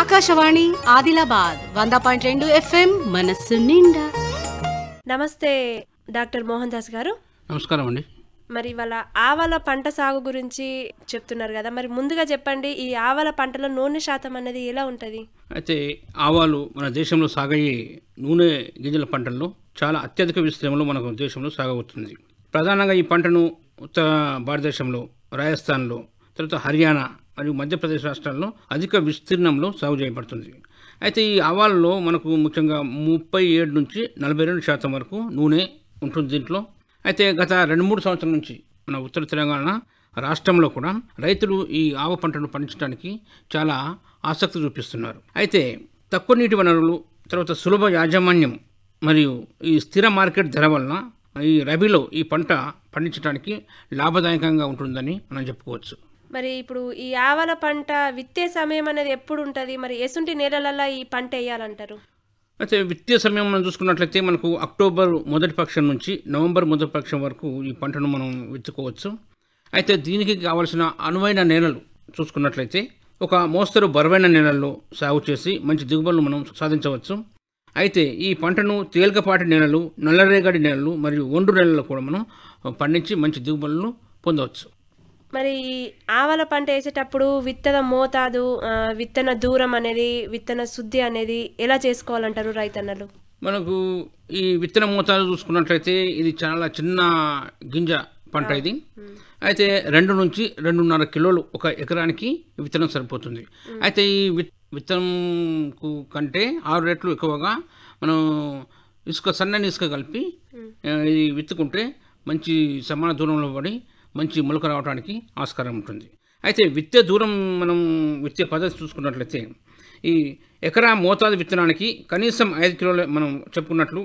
ఆకాశవాణి ఆదిలాబాద్ వంద పాయింట్ రెండు ఎఫ్ఎం మనస్సు నిండా నమస్తే డాక్టర్ మోహన్ దాస్ గారు నమస్కారం అండి మరి ఇవాళ ఆవల పంట సాగు గురించి చెప్తున్నారు కదా మరి ముందుగా చెప్పండి ఈ ఆవల పంటలో నూనె శాతం అనేది ఎలా ఉంటుంది అయితే ఆవాలు మన దేశంలో సాగయ్యే నూనె గింజల పంటల్లో చాలా అత్యధిక విస్తీర్ణంలో మనకు దేశంలో సాగవుతుంది ప్రధానంగా ఈ పంటను ఉత్తర భారతదేశంలో రాజస్థాన్లో తర్వాత హర్యానా మరియు మధ్యప్రదేశ్ రాష్ట్రాల్లో అధిక విస్తీర్ణంలో సాగు చేయబడుతుంది అయితే ఈ ఆవాలలో మనకు ముఖ్యంగా ముప్పై ఏడు నుంచి నలభై రెండు శాతం వరకు నూనె ఉంటుంది దీంట్లో అయితే గత రెండు మూడు సంవత్సరాల నుంచి మన ఉత్తర తెలంగాణ రాష్ట్రంలో కూడా రైతులు ఈ ఆవ పంటను పండించడానికి చాలా ఆసక్తి చూపిస్తున్నారు అయితే తక్కువ నీటి వనరులు తర్వాత సులభ యాజమాన్యం మరియు ఈ స్థిర మార్కెట్ ధర వలన ఈ రబీలో ఈ పంట పండించడానికి లాభదాయకంగా ఉంటుందని మనం చెప్పుకోవచ్చు మరి ఇప్పుడు ఈ ఆవల పంట విత్తే సమయం అనేది ఎప్పుడు ఉంటుంది మరి ఎసుంటి నేలలలో ఈ పంట వేయాలంటారు అయితే విత్తే సమయం మనం చూసుకున్నట్లయితే మనకు అక్టోబర్ మొదటి పక్షం నుంచి నవంబర్ మొదటి పక్షం వరకు ఈ పంటను మనం విత్తుకోవచ్చు అయితే దీనికి కావలసిన అనువైన నేలలు చూసుకున్నట్లయితే ఒక మోస్తరు బరువైన నేలల్లో సాగు చేసి మంచి దిగుబడులు మనం సాధించవచ్చు అయితే ఈ పంటను తేలికపాటి నేలలు నల్లరేగడి నేలలు మరియు ఒండ్రు నేలల్లో కూడా మనం పండించి మంచి దిగుబడులను పొందవచ్చు మరి ఆవల పంట వేసేటప్పుడు విత్తన మోతాదు విత్తన దూరం అనేది విత్తన శుద్ధి అనేది ఎలా చేసుకోవాలంటారు రైతన్నలు మనకు ఈ విత్తన మోతాదు చూసుకున్నట్లయితే ఇది చాలా చిన్న గింజ పంట ఇది అయితే రెండు నుంచి రెండున్నర కిలోలు ఒక ఎకరానికి విత్తనం సరిపోతుంది అయితే ఈ విత్తనంకు కంటే ఆరు రెట్లు ఎక్కువగా మనం ఇసుక సన్నని ఇసుక కలిపి ఇది విత్తుకుంటే మంచి సమాన దూరంలో పడి మంచి మొలక రావడానికి ఆస్కారం ఉంటుంది అయితే విత్తే దూరం మనం విత్తే పద్ధతి చూసుకున్నట్లయితే ఈ ఎకరా మోతాదు విత్తనానికి కనీసం ఐదు కిలోలు మనం చెప్పుకున్నట్లు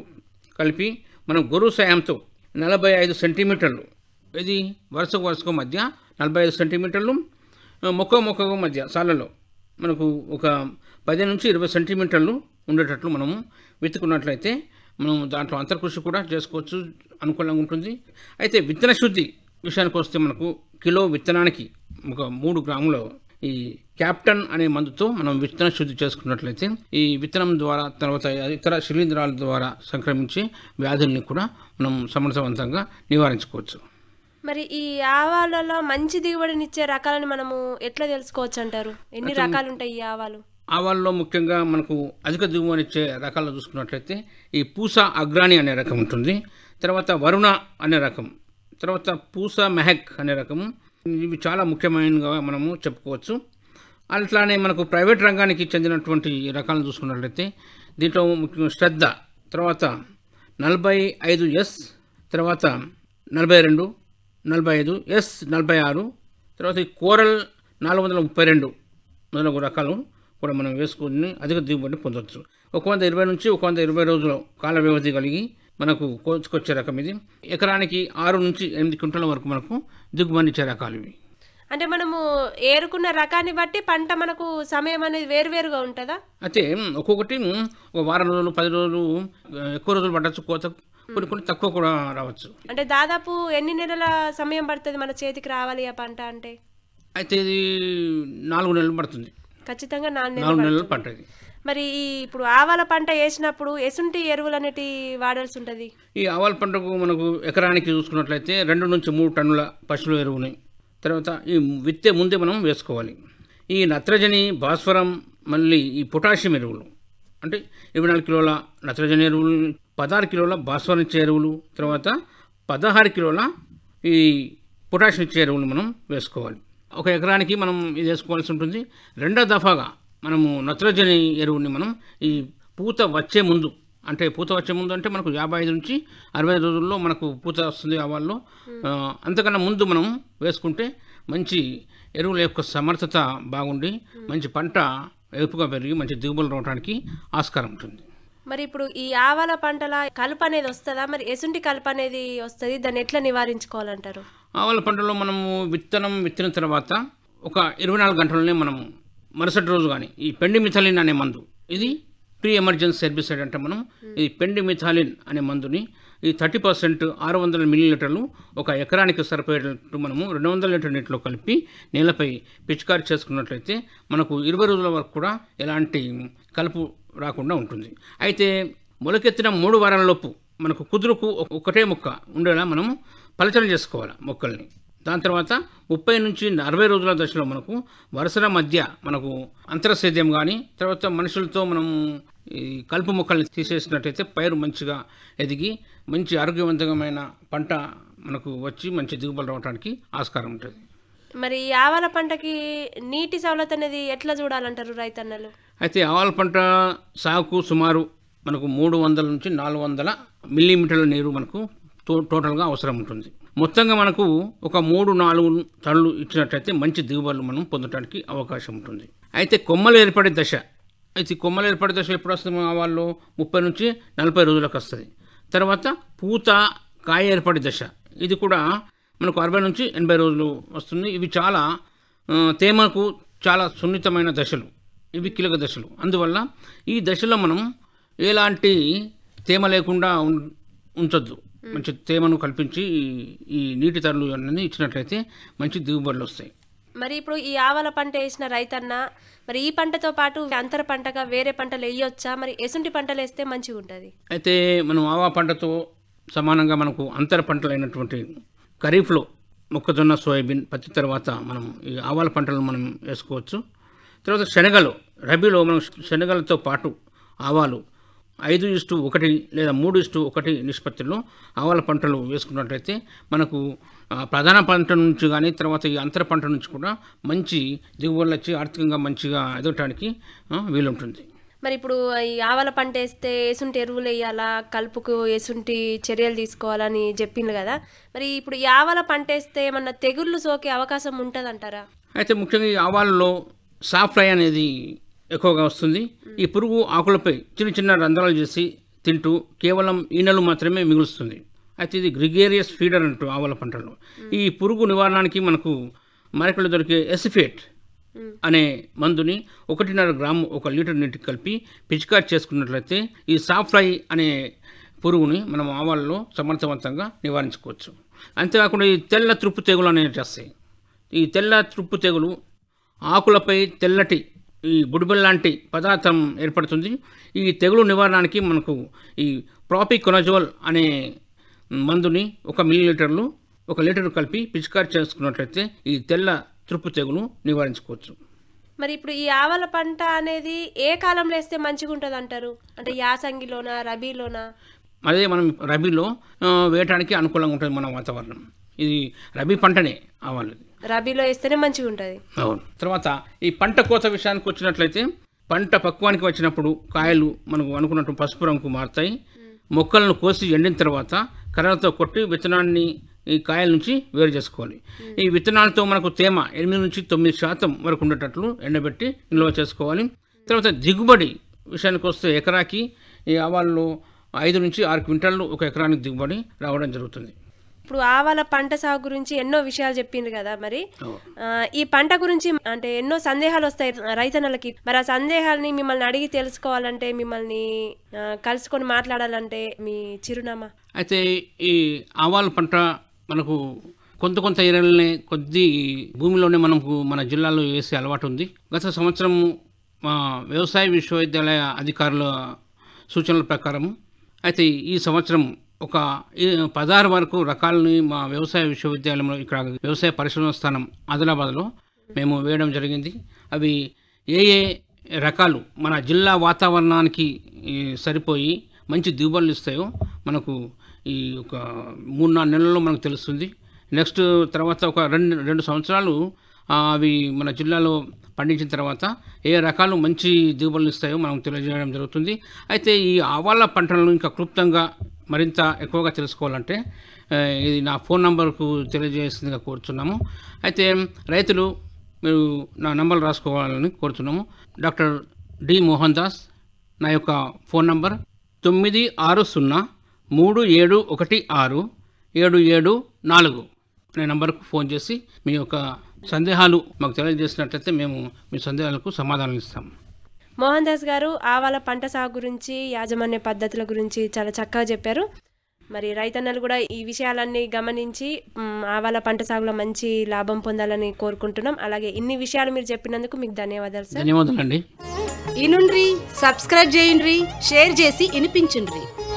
కలిపి మనం గొరువు సాయంతో నలభై ఐదు సెంటీమీటర్లు ఇది వరుసకు వరుసకు మధ్య నలభై ఐదు సెంటీమీటర్లు మొక్క మొక్కకు మధ్య సాలలో మనకు ఒక పది నుంచి ఇరవై సెంటీమీటర్లు ఉండేటట్లు మనము విత్తుకున్నట్లయితే మనం దాంట్లో అంతర్కృషి కూడా చేసుకోవచ్చు అనుకూలంగా ఉంటుంది అయితే విత్తన శుద్ధి విషయానికి వస్తే మనకు కిలో విత్తనానికి ఒక మూడు గ్రాముల ఈ క్యాప్టన్ అనే మందుతో మనం విత్తన శుద్ధి చేసుకున్నట్లయితే ఈ విత్తనం ద్వారా తర్వాత ఇతర శిలీంధ్రాల ద్వారా సంక్రమించే వ్యాధుల్ని కూడా మనం సమర్థవంతంగా నివారించుకోవచ్చు మరి ఈ ఆవాలలో మంచి దిగుబడినిచ్చే రకాలను మనము ఎట్లా తెలుసుకోవచ్చు అంటారు ఎన్ని రకాలు ఉంటాయి ఈ ఆవాలు ఆవాల్లో ముఖ్యంగా మనకు అధిక దిగుబడినిచ్చే రకాలు చూసుకున్నట్లయితే ఈ పూస అగ్రాణి అనే రకం ఉంటుంది తర్వాత వరుణ అనే రకం తర్వాత పూసా మెహక్ అనే రకం ఇవి చాలా ముఖ్యమైనగా మనము చెప్పుకోవచ్చు అట్లానే మనకు ప్రైవేట్ రంగానికి చెందినటువంటి రకాలను చూసుకున్నట్లయితే దీంట్లో ముఖ్యంగా శ్రద్ధ తర్వాత నలభై ఐదు ఎస్ తర్వాత నలభై రెండు నలభై ఐదు ఎస్ నలభై ఆరు తర్వాత ఈ కోరల్ నాలుగు వందల ముప్పై రెండు మొదలగు రకాలు కూడా మనం వేసుకుని అధిక దిగుబడిని పొందవచ్చు ఒక వంద ఇరవై నుంచి ఒక వంద ఇరవై రోజుల కాల వ్యవధి కలిగి మనకు కోచుకొచ్చే రకం ఇది ఎకరానికి ఆరు నుంచి ఎనిమిది క్వింటల వరకు మనకు దిగుబడిచ్చే రకాలు ఇవి అంటే మనము ఏరుకున్న రకాన్ని బట్టి పంట మనకు సమయం అనేది వేరువేరుగా ఉంటుందా అయితే ఒక్కొక్కటి ఒక వారం రోజులు పది రోజులు ఎక్కువ రోజులు పట్టచ్చు కోత కొన్ని కొన్ని తక్కువ కూడా రావచ్చు అంటే దాదాపు ఎన్ని నెలల సమయం పడుతుంది మన చేతికి రావాలి ఆ పంట అంటే అయితే ఇది నాలుగు నెలలు పడుతుంది ఖచ్చితంగా నాలుగు నెలలు పంట మరి ఇప్పుడు ఆవాల పంట వేసినప్పుడు ఎసుంటి ఎరువులు అనేటి వాడాల్సి ఉంటుంది ఈ ఆవాల పంటకు మనకు ఎకరానికి చూసుకున్నట్లయితే రెండు నుంచి మూడు టన్నుల పశువుల ఎరువుని తర్వాత ఈ విత్తే ముందే మనం వేసుకోవాలి ఈ నత్రజని భాస్వరం మళ్ళీ ఈ పొటాషియం ఎరువులు అంటే ఇరవై నాలుగు కిలోల నత్రజని ఎరువులు పదహారు కిలోల భాస్వరం ఇచ్చే ఎరువులు తర్వాత పదహారు కిలోల ఈ పొటాషియం ఇచ్చే ఎరువులు మనం వేసుకోవాలి ఒక ఎకరానికి మనం ఇది వేసుకోవాల్సి ఉంటుంది రెండో దఫాగా మనము నత్రజని ఎరువుని మనం ఈ పూత వచ్చే ముందు అంటే పూత వచ్చే ముందు అంటే మనకు యాభై ఐదు నుంచి అరవై ఐదు రోజుల్లో మనకు పూత వస్తుంది ఆవాల్లో అంతకన్నా ముందు మనం వేసుకుంటే మంచి ఎరువుల యొక్క సమర్థత బాగుండి మంచి పంట ఎదుపుగా పెరిగి మంచి దిగుబడులు రావడానికి ఆస్కారం ఉంటుంది మరి ఇప్పుడు ఈ ఆవాల పంటల కలుపు అనేది వస్తుందా మరి ఎసుంటి కలుపు అనేది వస్తుంది దాన్ని ఎట్లా నివారించుకోవాలంటారు ఆవాల పంటలో మనము విత్తనం విత్తిన తర్వాత ఒక ఇరవై నాలుగు గంటలనే మనము మరుసటి రోజు కానీ ఈ మిథాలిన్ అనే మందు ఇది ప్రీ ఎమర్జెన్సీ సర్బిసైడ్ అంటే మనం ఇది పెండిమిథాలిన్ అనే మందుని ఈ థర్టీ పర్సెంట్ ఆరు వందల మిల్లీలీటర్లు ఒక ఎకరానికి సరిపోయేటట్టు మనము రెండు వందల లీటర్ నీటిలో కలిపి నేలపై పిచికారి చేసుకున్నట్లయితే మనకు ఇరవై రోజుల వరకు కూడా ఎలాంటి కలుపు రాకుండా ఉంటుంది అయితే మొలకెత్తిన మూడు వారాలలోపు మనకు కుదురుకు ఒకటే మొక్క ఉండేలా మనము పలచన చేసుకోవాలి మొక్కల్ని దాని తర్వాత ముప్పై నుంచి అరవై రోజుల దశలో మనకు వరుసల మధ్య మనకు అంతరసేద్యం కానీ తర్వాత మనుషులతో మనం ఈ కలుపు మొక్కల్ని తీసేసినట్టయితే పైరు మంచిగా ఎదిగి మంచి ఆరోగ్యవంతమైన పంట మనకు వచ్చి మంచి దిగుబడి రావడానికి ఆస్కారం ఉంటుంది మరి ఆవాల పంటకి నీటి సవలత అనేది ఎట్లా చూడాలంటారు రైతన్నలు అయితే ఆవాల పంట సాగుకు సుమారు మనకు మూడు వందల నుంచి నాలుగు వందల మిల్లీమీటర్ల నీరు మనకు టోటల్గా అవసరం ఉంటుంది మొత్తంగా మనకు ఒక మూడు నాలుగు టన్నులు ఇచ్చినట్లయితే మంచి దిగుబడులు మనం పొందడానికి అవకాశం ఉంటుంది అయితే కొమ్మలు ఏర్పడే దశ అయితే కొమ్మలు ఏర్పడే దశ ఎప్పుడు వస్తుంది వాళ్ళు ముప్పై నుంచి నలభై రోజులకు వస్తుంది తర్వాత పూత కాయ ఏర్పడే దశ ఇది కూడా మనకు అరవై నుంచి ఎనభై రోజులు వస్తుంది ఇవి చాలా తేమకు చాలా సున్నితమైన దశలు ఇవి కీలక దశలు అందువల్ల ఈ దశలో మనం ఎలాంటి తేమ లేకుండా ఉంచొద్దు మంచి తేమను కల్పించి ఈ నీటి తరలు అన్నీ ఇచ్చినట్లయితే మంచి దిగుబడులు వస్తాయి మరి ఇప్పుడు ఈ ఆవల పంట వేసిన రైతన్న మరి ఈ పంటతో పాటు అంతర పంటగా వేరే పంటలు వేయొచ్చా మరి ఎసుంటి పంటలు వేస్తే మంచిగా ఉంటుంది అయితే మనం ఆవా పంటతో సమానంగా మనకు అంతర పంటలు అయినటువంటి ఖరీఫ్లో మొక్కజొన్న సోయాబీన్ పత్తి తర్వాత మనం ఈ ఆవాల పంటలను మనం వేసుకోవచ్చు తర్వాత శనగలు రబీలో మనం శనగలతో పాటు ఆవాలు ఐదు ఇస్టు ఒకటి లేదా మూడు ఇస్టు ఒకటి నిష్పత్తిలో ఆవాల పంటలు వేసుకున్నట్లయితే మనకు ప్రధాన పంట నుంచి కానీ తర్వాత ఈ అంతర పంట నుంచి కూడా మంచి దిగుబడులు వచ్చి ఆర్థికంగా మంచిగా ఎదగటానికి వీలుంటుంది మరి ఇప్పుడు ఈ ఆవల పంట వేస్తే ఎసుంటి ఎరువులు వేయాలా కలుపుకు ఎసుంటి చర్యలు తీసుకోవాలని చెప్పిండ్రు కదా మరి ఇప్పుడు ఈ ఆవల పంట వేస్తే ఏమన్నా తెగుళ్ళు సోకే అవకాశం ఉంటుందంటారా అయితే ముఖ్యంగా ఈ ఆవాలలో సాఫ్ట్ ఫ్లై అనేది ఎక్కువగా వస్తుంది ఈ పురుగు ఆకులపై చిన్న చిన్న రంధ్రాలు చేసి తింటూ కేవలం ఈనెలు మాత్రమే మిగులుస్తుంది అయితే ఇది గ్రిగేరియస్ ఫీడర్ అంటూ ఆవుల పంటలు ఈ పురుగు నివారణకి మనకు మార్కెట్లో దొరికే ఎసిఫేట్ అనే మందుని ఒకటిన్నర గ్రాము ఒక లీటర్ నీటికి కలిపి పిచికారి చేసుకున్నట్లయితే ఈ సాఫ్లై అనే పురుగుని మనం ఆవాలలో సమర్థవంతంగా నివారించుకోవచ్చు అంతేకాకుండా ఈ తెల్ల తృప్పు తెగులు అనేవి చేస్తాయి ఈ తెల్ల తృప్పు తెగులు ఆకులపై తెల్లటి ఈ గుడిబెల్ లాంటి పదార్థం ఏర్పడుతుంది ఈ తెగులు నివారణకి మనకు ఈ కొనజోల్ అనే మందుని ఒక మిల్లీలీటర్లు లీటర్లు ఒక లీటర్ కలిపి పిచికారి చేసుకున్నట్లయితే ఈ తెల్ల తృప్పు తెగులు నివారించుకోవచ్చు మరి ఇప్పుడు ఈ ఆవల పంట అనేది ఏ కాలంలో వేస్తే మంచిగా ఉంటుంది అంటారు అంటే యాసంగిలోనా రబీలోనా అదే మనం రబీలో వేయటానికి అనుకూలంగా ఉంటుంది మన వాతావరణం ఇది రబీ పంటనే ఆవాలది రబీలో వేస్తేనే మంచిగా ఉంటుంది అవును తర్వాత ఈ పంట కోత విషయానికి వచ్చినట్లయితే పంట పక్వానికి వచ్చినప్పుడు కాయలు మనకు అనుకున్నట్టు పసుపు రంగు మారుతాయి మొక్కలను కోసి ఎండిన తర్వాత కర్రలతో కొట్టి విత్తనాన్ని ఈ కాయల నుంచి వేరు చేసుకోవాలి ఈ విత్తనాలతో మనకు తేమ ఎనిమిది నుంచి తొమ్మిది శాతం వరకు ఉండేటట్లు ఎండబెట్టి నిల్వ చేసుకోవాలి తర్వాత దిగుబడి విషయానికి వస్తే ఎకరాకి ఈ ఆవాళ్ళు ఐదు నుంచి ఆరు క్వింటాళ్ళు ఒక ఎకరానికి దిగుబడి రావడం జరుగుతుంది ఇప్పుడు ఆవాల పంట సాగు గురించి ఎన్నో విషయాలు చెప్పింది కదా మరి ఈ పంట గురించి అంటే ఎన్నో సందేహాలు వస్తాయి రైతన్నలకి మరి ఆ సందేహాలని మిమ్మల్ని అడిగి తెలుసుకోవాలంటే మిమ్మల్ని కలుసుకొని మాట్లాడాలంటే మీ చిరునామా అయితే ఈ ఆవాల పంట మనకు కొంత కొంత ఏరియాలనే కొద్ది భూమిలోనే మనకు మన జిల్లాలో వేసే అలవాటు ఉంది గత సంవత్సరం మా వ్యవసాయ విశ్వవిద్యాలయ అధికారుల సూచనల ప్రకారం అయితే ఈ సంవత్సరం ఒక పదహారు వరకు రకాలని మా వ్యవసాయ విశ్వవిద్యాలయంలో ఇక్కడ వ్యవసాయ పరిశోధన స్థానం ఆదిలాబాద్లో మేము వేయడం జరిగింది అవి ఏ ఏ రకాలు మన జిల్లా వాతావరణానికి సరిపోయి మంచి దిగుబడులు ఇస్తాయో మనకు ఈ ఒక మూడు నాలుగు నెలల్లో మనకు తెలుస్తుంది నెక్స్ట్ తర్వాత ఒక రెండు రెండు సంవత్సరాలు అవి మన జిల్లాలో పండించిన తర్వాత ఏ రకాలు మంచి దిగుబడులు ఇస్తాయో మనం తెలియజేయడం జరుగుతుంది అయితే ఈ ఆవాళ్ళ పంటలను ఇంకా క్లుప్తంగా మరింత ఎక్కువగా తెలుసుకోవాలంటే ఇది నా ఫోన్ నంబర్కు తెలియజేసిందిగా కోరుతున్నాము అయితే రైతులు మీరు నా నంబర్ రాసుకోవాలని కోరుతున్నాము డాక్టర్ డి మోహన్ దాస్ నా యొక్క ఫోన్ నంబర్ తొమ్మిది ఆరు సున్నా మూడు ఏడు ఒకటి ఆరు ఏడు ఏడు నాలుగు అనే నంబర్కు ఫోన్ చేసి మీ యొక్క సందేహాలు మాకు తెలియజేసినట్లయితే మేము మీ సందేహాలకు సమాధానం ఇస్తాము మోహన్ దాస్ గారు ఆవాల పంట సాగు గురించి యాజమాన్య పద్ధతుల గురించి చాలా చక్కగా చెప్పారు మరి రైతన్నలు కూడా ఈ విషయాలన్నీ గమనించి ఆవాల పంట సాగులో మంచి లాభం పొందాలని కోరుకుంటున్నాం అలాగే ఇన్ని విషయాలు మీరు చెప్పినందుకు మీకు ధన్యవాదాలు అండి ఇనుండ్రి సబ్స్క్రైబ్ చేయండి షేర్ చేసి వినిపించుండ్రి